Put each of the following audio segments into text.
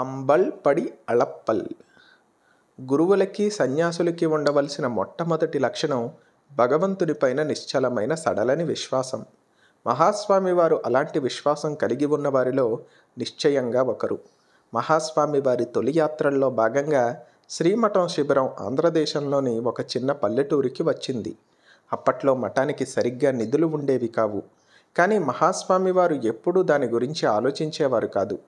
అంబల్ పడి అళప్పల్ గురువులకి సన్యాసులకి ఉండవలసిన మొట్టమొదటి లక్షణం భగవంతుడిపైన నిశ్చలమైన సడలని విశ్వాసం మహాస్వామి వారు అలాంటి విశ్వాసం కలిగి ఉన్న వారిలో నిశ్చయంగా ఒకరు మహాస్వామి వారి తొలి యాత్రల్లో భాగంగా శ్రీమఠం శిబిరం ఆంధ్రదేశంలోని ఒక చిన్న పల్లెటూరికి వచ్చింది అప్పట్లో మఠానికి సరిగ్గా నిధులు ఉండేవి కావు కానీ మహాస్వామి వారు ఎప్పుడూ దాని గురించి ఆలోచించేవారు కాదు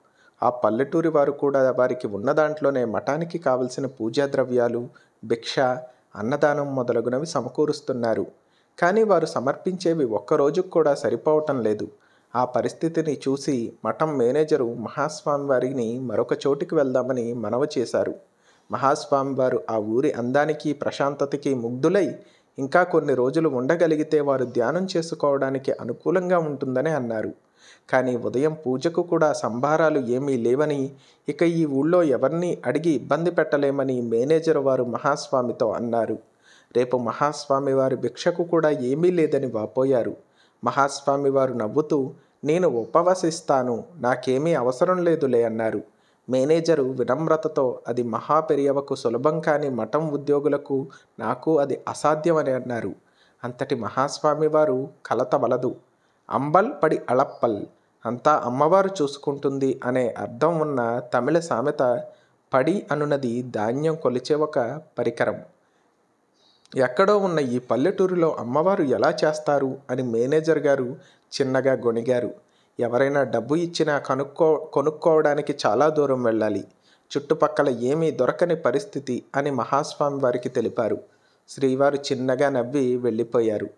ఆ పల్లెటూరి వారు కూడా వారికి ఉన్న దాంట్లోనే మఠానికి కావలసిన పూజా ద్రవ్యాలు భిక్ష అన్నదానం మొదలగునవి సమకూరుస్తున్నారు కానీ వారు సమర్పించేవి ఒక్కరోజుకు కూడా సరిపోవటం లేదు ఆ పరిస్థితిని చూసి మఠం మేనేజరు మహాస్వామి వారిని మరొక చోటికి వెళ్దామని మనవ చేశారు మహాస్వామి వారు ఆ ఊరి అందానికి ప్రశాంతతకి ముగ్ధులై ఇంకా కొన్ని రోజులు ఉండగలిగితే వారు ధ్యానం చేసుకోవడానికి అనుకూలంగా ఉంటుందని అన్నారు కానీ ఉదయం పూజకు కూడా సంభారాలు ఏమీ లేవని ఇక ఈ ఊళ్ళో ఎవరిని అడిగి ఇబ్బంది పెట్టలేమని మేనేజర్ వారు మహాస్వామితో అన్నారు రేపు మహాస్వామి వారి భిక్షకు కూడా ఏమీ లేదని వాపోయారు మహాస్వామి వారు నవ్వుతూ నేను ఉపవసిస్తాను నాకేమీ అవసరం లేదులే అన్నారు మేనేజరు వినమ్రతతో అది మహాపెరియవకు సులభం కాని మఠం ఉద్యోగులకు నాకు అది అసాధ్యమని అన్నారు అంతటి మహాస్వామి వారు కలత వలదు అంబల్ పడి అళప్పల్ అంతా అమ్మవారు చూసుకుంటుంది అనే అర్థం ఉన్న తమిళ సామెత పడి అనునది ధాన్యం కొలిచే ఒక పరికరం ఎక్కడో ఉన్న ఈ పల్లెటూరులో అమ్మవారు ఎలా చేస్తారు అని మేనేజర్ గారు చిన్నగా గొణిగారు ఎవరైనా డబ్బు ఇచ్చినా కనుక్కో కొనుక్కోవడానికి చాలా దూరం వెళ్ళాలి చుట్టుపక్కల ఏమీ దొరకని పరిస్థితి అని మహాస్వామి వారికి తెలిపారు శ్రీవారు చిన్నగా నవ్వి వెళ్ళిపోయారు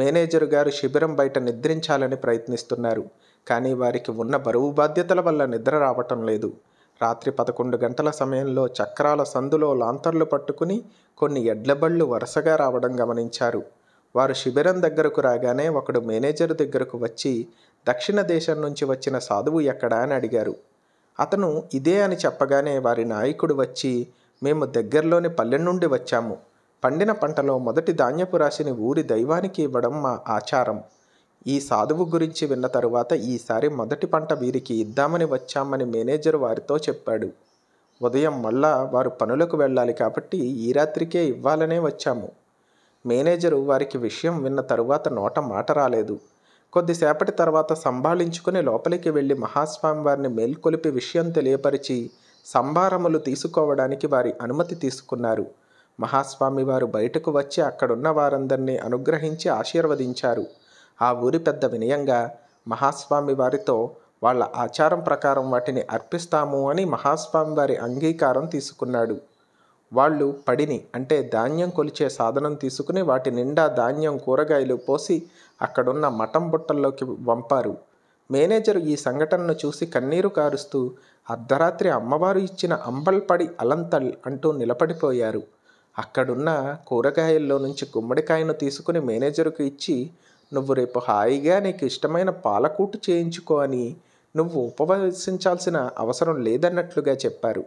మేనేజర్ గారు శిబిరం బయట నిద్రించాలని ప్రయత్నిస్తున్నారు కానీ వారికి ఉన్న బరువు బాధ్యతల వల్ల నిద్ర రావటం లేదు రాత్రి పదకొండు గంటల సమయంలో చక్రాల సందులో లాంతర్లు పట్టుకుని కొన్ని ఎడ్లబళ్ళు వరుసగా రావడం గమనించారు వారు శిబిరం దగ్గరకు రాగానే ఒకడు మేనేజర్ దగ్గరకు వచ్చి దక్షిణ దేశం నుంచి వచ్చిన సాధువు ఎక్కడా అని అడిగారు అతను ఇదే అని చెప్పగానే వారి నాయకుడు వచ్చి మేము దగ్గరలోని పల్లె నుండి వచ్చాము పండిన పంటలో మొదటి ధాన్యపు రాశిని ఊరి దైవానికి ఇవ్వడం మా ఆచారం ఈ సాధువు గురించి విన్న తరువాత ఈసారి మొదటి పంట వీరికి ఇద్దామని వచ్చామని మేనేజర్ వారితో చెప్పాడు ఉదయం మళ్ళా వారు పనులకు వెళ్ళాలి కాబట్టి ఈ రాత్రికే ఇవ్వాలనే వచ్చాము మేనేజరు వారికి విషయం విన్న తరువాత నోట మాట రాలేదు కొద్దిసేపటి తర్వాత సంభాళించుకుని లోపలికి వెళ్ళి మహాస్వామి వారిని మేల్కొలిపి విషయం తెలియపరిచి సంభారములు తీసుకోవడానికి వారి అనుమతి తీసుకున్నారు మహాస్వామి వారు బయటకు వచ్చి అక్కడున్న వారందరినీ అనుగ్రహించి ఆశీర్వదించారు ఆ ఊరి పెద్ద వినయంగా మహాస్వామి వారితో వాళ్ళ ఆచారం ప్రకారం వాటిని అర్పిస్తాము అని మహాస్వామి వారి అంగీకారం తీసుకున్నాడు వాళ్ళు పడిని అంటే ధాన్యం కొలిచే సాధనం తీసుకుని వాటి నిండా ధాన్యం కూరగాయలు పోసి అక్కడున్న మటం బుట్టల్లోకి వంపారు మేనేజరు ఈ సంఘటనను చూసి కన్నీరు కారుస్తూ అర్ధరాత్రి అమ్మవారు ఇచ్చిన అంబల్పడి అలంతల్ అంటూ నిలబడిపోయారు అక్కడున్న కూరగాయల్లో నుంచి గుమ్మడికాయను తీసుకుని మేనేజర్కు ఇచ్చి నువ్వు రేపు హాయిగా నీకు ఇష్టమైన పాలకూటు చేయించుకో అని నువ్వు ఉపవసించాల్సిన అవసరం లేదన్నట్లుగా చెప్పారు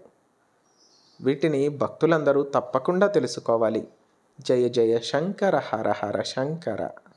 వీటిని భక్తులందరూ తప్పకుండా తెలుసుకోవాలి జయ జయ శంకర హర హర శంకర